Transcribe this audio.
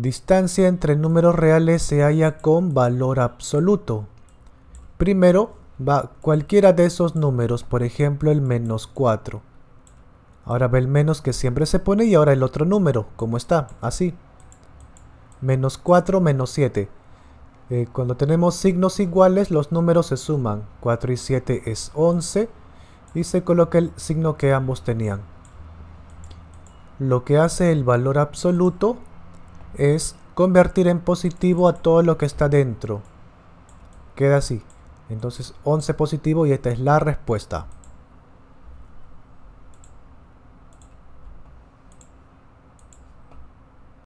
Distancia entre números reales se halla con valor absoluto. Primero va cualquiera de esos números, por ejemplo el menos 4. Ahora ve el menos que siempre se pone y ahora el otro número, como está, así. Menos 4, menos 7. Eh, cuando tenemos signos iguales, los números se suman. 4 y 7 es 11 y se coloca el signo que ambos tenían. Lo que hace el valor absoluto es convertir en positivo a todo lo que está dentro. Queda así. Entonces 11 positivo y esta es la respuesta.